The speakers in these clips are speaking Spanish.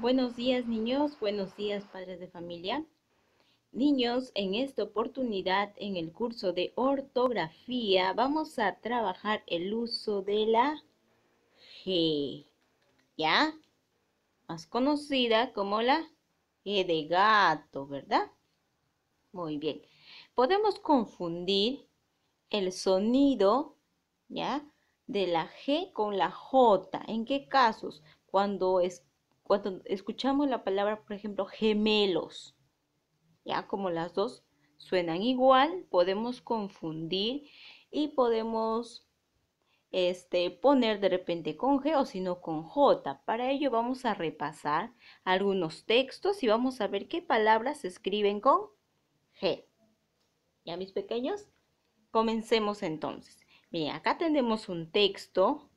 Buenos días niños, buenos días padres de familia. Niños, en esta oportunidad, en el curso de ortografía, vamos a trabajar el uso de la G, ¿ya? Más conocida como la G de gato, ¿verdad? Muy bien. Podemos confundir el sonido, ¿ya? De la G con la J. ¿En qué casos? Cuando es cuando escuchamos la palabra, por ejemplo, gemelos, ya como las dos suenan igual, podemos confundir y podemos este, poner de repente con G o si no con J. Para ello vamos a repasar algunos textos y vamos a ver qué palabras se escriben con G. ¿Ya mis pequeños? Comencemos entonces. Bien, acá tenemos un texto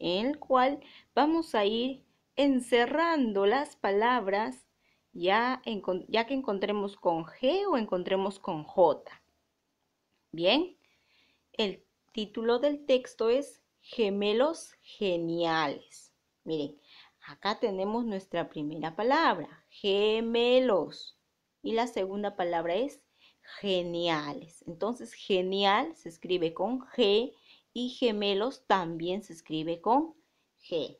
en el cual vamos a ir encerrando las palabras ya, ya que encontremos con G o encontremos con J. Bien, el título del texto es Gemelos Geniales. Miren, acá tenemos nuestra primera palabra, gemelos. Y la segunda palabra es geniales. Entonces, genial se escribe con G y gemelos también se escribe con G.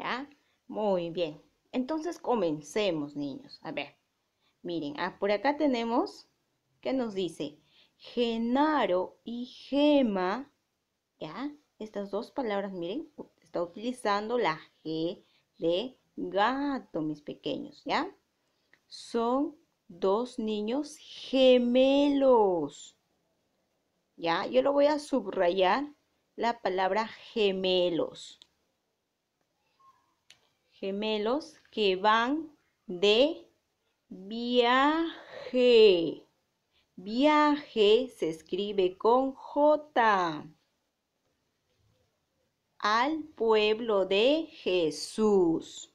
¿Ya? Muy bien. Entonces comencemos, niños. A ver. Miren, ah, por acá tenemos ¿qué nos dice Genaro y Gema. ¿Ya? Estas dos palabras, miren, está utilizando la G de gato, mis pequeños, ¿ya? Son dos niños gemelos. ¿Ya? Yo lo voy a subrayar la palabra gemelos gemelos que van de viaje. Viaje se escribe con J. Al pueblo de Jesús.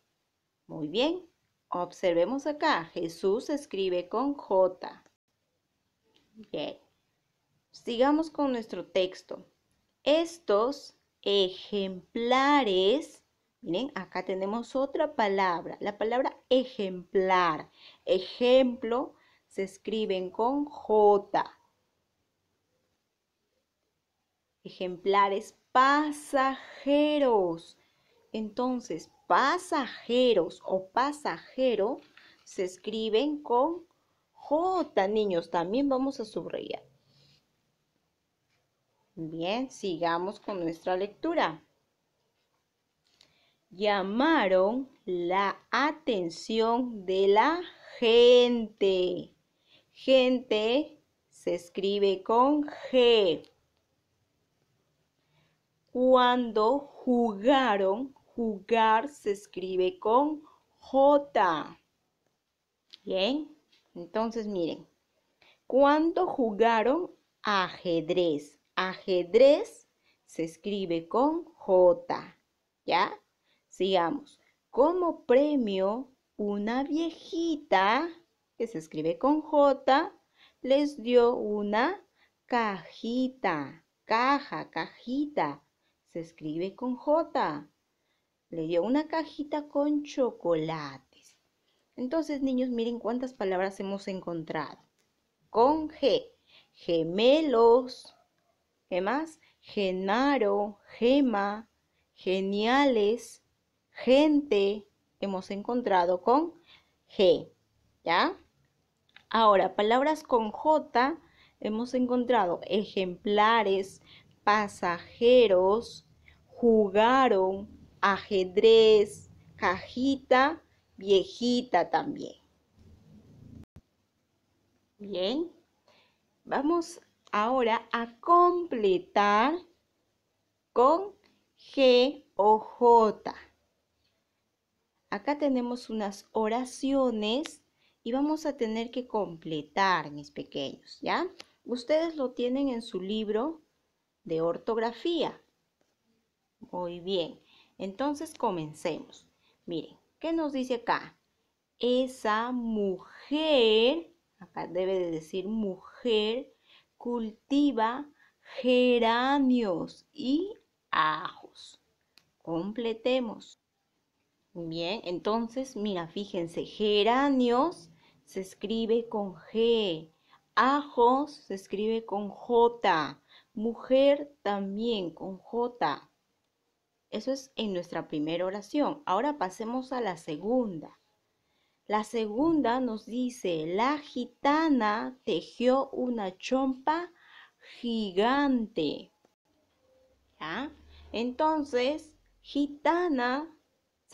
Muy bien, observemos acá. Jesús se escribe con J. Bien. Sigamos con nuestro texto. Estos ejemplares Miren, acá tenemos otra palabra, la palabra ejemplar. Ejemplo se escriben con J. Ejemplares pasajeros. Entonces, pasajeros o pasajero se escriben con J, niños. También vamos a subrayar. Bien, sigamos con nuestra lectura llamaron la atención de la gente. Gente se escribe con G. Cuando jugaron, jugar se escribe con J. Bien, entonces miren, cuando jugaron ajedrez, ajedrez se escribe con J, ¿ya? Sigamos. Como premio, una viejita, que se escribe con J, les dio una cajita, caja, cajita, se escribe con J. Le dio una cajita con chocolates. Entonces, niños, miren cuántas palabras hemos encontrado. Con G, gemelos. ¿Qué más? Genaro, gema, geniales, gente hemos encontrado con G, ¿ya? Ahora, palabras con J hemos encontrado ejemplares, pasajeros, jugaron, ajedrez, cajita, viejita también. Bien, vamos ahora a completar con G o J. Acá tenemos unas oraciones y vamos a tener que completar, mis pequeños, ¿ya? Ustedes lo tienen en su libro de ortografía. Muy bien, entonces comencemos. Miren, ¿qué nos dice acá? Esa mujer, acá debe de decir mujer, cultiva geranios y ajos. Completemos. Bien, entonces, mira, fíjense, geranios se escribe con G, ajos se escribe con J, mujer también con J. Eso es en nuestra primera oración. Ahora pasemos a la segunda. La segunda nos dice, la gitana tejió una chompa gigante. ¿Ya? Entonces, gitana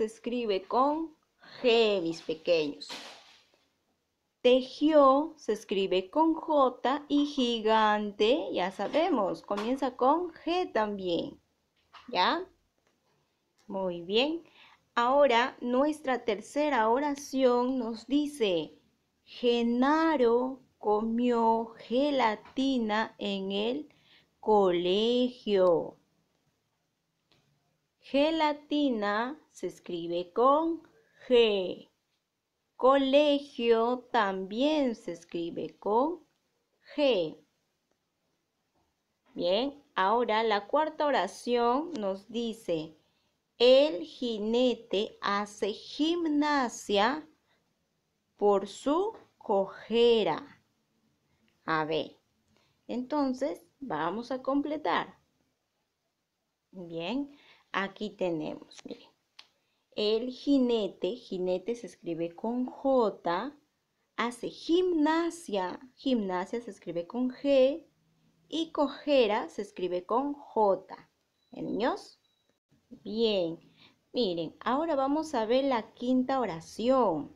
se escribe con G, mis pequeños. Tejió se escribe con J y gigante, ya sabemos, comienza con G también. ¿Ya? Muy bien. Ahora nuestra tercera oración nos dice, Genaro comió gelatina en el colegio. Gelatina se escribe con G. Colegio también se escribe con G. Bien, ahora la cuarta oración nos dice, el jinete hace gimnasia por su cojera. A ver, entonces vamos a completar. Bien, Aquí tenemos, miren. El jinete, jinete se escribe con J, hace gimnasia, gimnasia se escribe con G y cojera se escribe con J. ¿En ¿Eh, niños? Bien. Miren, ahora vamos a ver la quinta oración.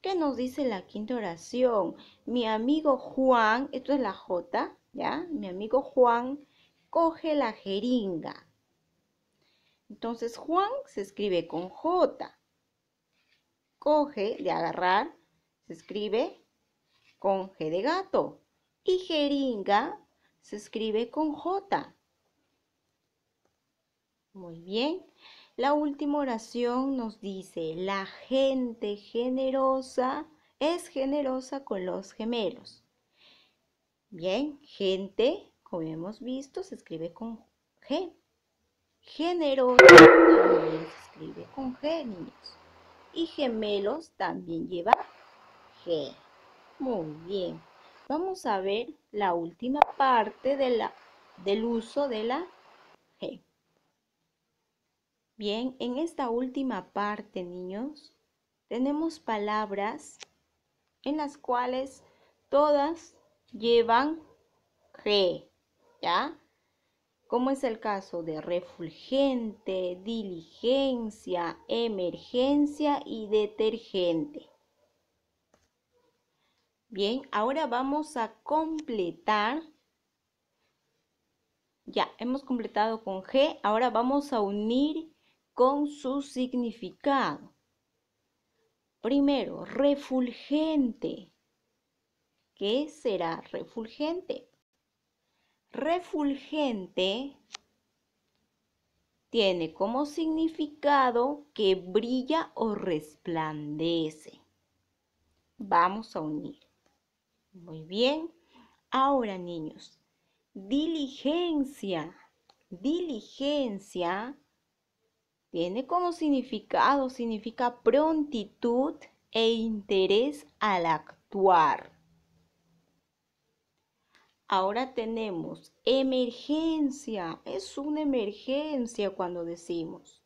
¿Qué nos dice la quinta oración? Mi amigo Juan, esto es la J, ¿ya? Mi amigo Juan coge la jeringa. Entonces Juan se escribe con J. Coge de agarrar se escribe con G de gato. Y jeringa se escribe con J. Muy bien. La última oración nos dice, la gente generosa es generosa con los gemelos. Bien, gente, como hemos visto, se escribe con G. Género se escribe con G, niños. Y gemelos también lleva G. Muy bien. Vamos a ver la última parte de la, del uso de la G. Bien, en esta última parte, niños, tenemos palabras en las cuales todas llevan G, ¿ya? ¿Cómo es el caso de refulgente, diligencia, emergencia y detergente. Bien, ahora vamos a completar. Ya, hemos completado con G, ahora vamos a unir con su significado. Primero, refulgente. ¿Qué será refulgente? refulgente tiene como significado que brilla o resplandece. Vamos a unir. Muy bien. Ahora, niños, diligencia. Diligencia tiene como significado, significa prontitud e interés al actuar. Ahora tenemos emergencia. Es una emergencia cuando decimos.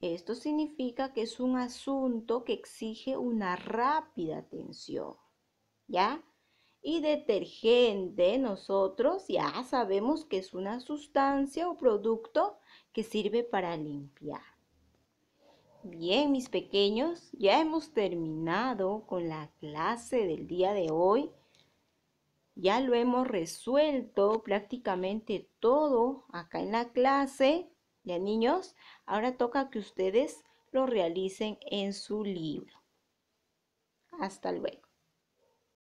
Esto significa que es un asunto que exige una rápida atención. ¿Ya? Y detergente, nosotros ya sabemos que es una sustancia o producto que sirve para limpiar. Bien, mis pequeños, ya hemos terminado con la clase del día de hoy. Ya lo hemos resuelto prácticamente todo acá en la clase. Ya niños, ahora toca que ustedes lo realicen en su libro. Hasta luego.